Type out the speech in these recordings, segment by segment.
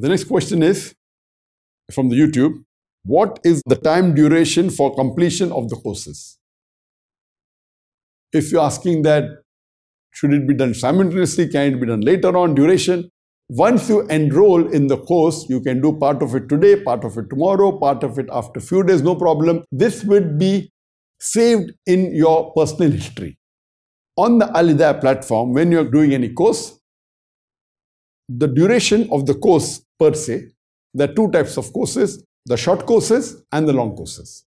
The next question is from the YouTube. What is the time duration for completion of the courses? If you're asking that, should it be done simultaneously? Can it be done later on? Duration? Once you enroll in the course, you can do part of it today, part of it tomorrow, part of it after few days, no problem. This would be saved in your personal history. On the Alida platform, when you're doing any course, the duration of the course per se. There are two types of courses, the short courses and the long courses.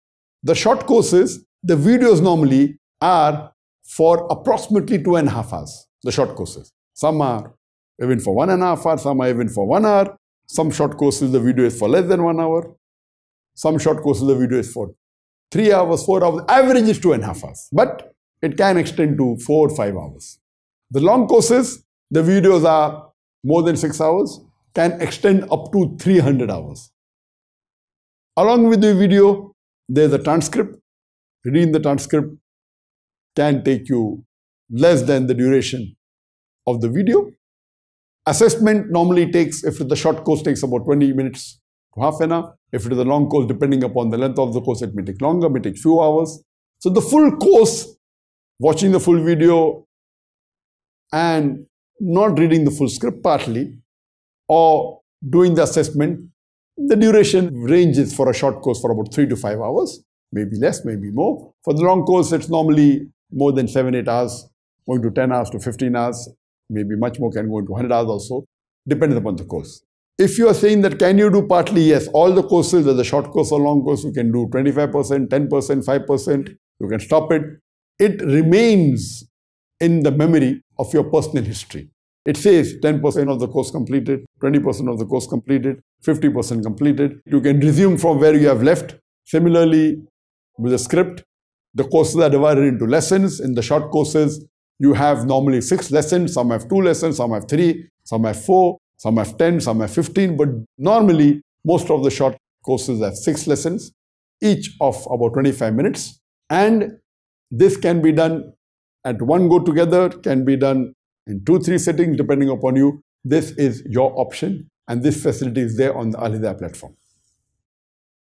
The short courses, the videos normally are for approximately two and a half hours, the short courses. Some are even for one and a half hour, some are even for one hour. Some short courses, the video is for less than one hour. Some short courses, the video is for three hours, four hours. Average is two and a half hours, but it can extend to four or five hours. The long courses, the videos are more than six hours can extend up to 300 hours. Along with the video, there's a transcript. Reading the transcript can take you less than the duration of the video. Assessment normally takes, if the short course takes about 20 minutes to half an hour. If it is a long course, depending upon the length of the course, it may take longer, may take few hours. So the full course, watching the full video and not reading the full script partly or doing the assessment. The duration ranges for a short course for about three to five hours, maybe less, maybe more. For the long course, it's normally more than seven, eight hours, going to 10 hours to 15 hours, maybe much more can go into 100 hours also, depending upon the course. If you are saying that can you do partly, yes, all the courses, whether short course or long course, you can do 25%, 10%, 5%, you can stop it. It remains in the memory of your personal history. It says 10% of the course completed, 20% of the course completed, 50% completed. You can resume from where you have left. Similarly, with the script, the courses are divided into lessons. In the short courses, you have normally six lessons. Some have two lessons, some have three, some have four, some have 10, some have 15. But normally, most of the short courses have six lessons, each of about 25 minutes. And this can be done at one go together, can be done in two, three settings, depending upon you. This is your option, and this facility is there on the Alhidayah platform.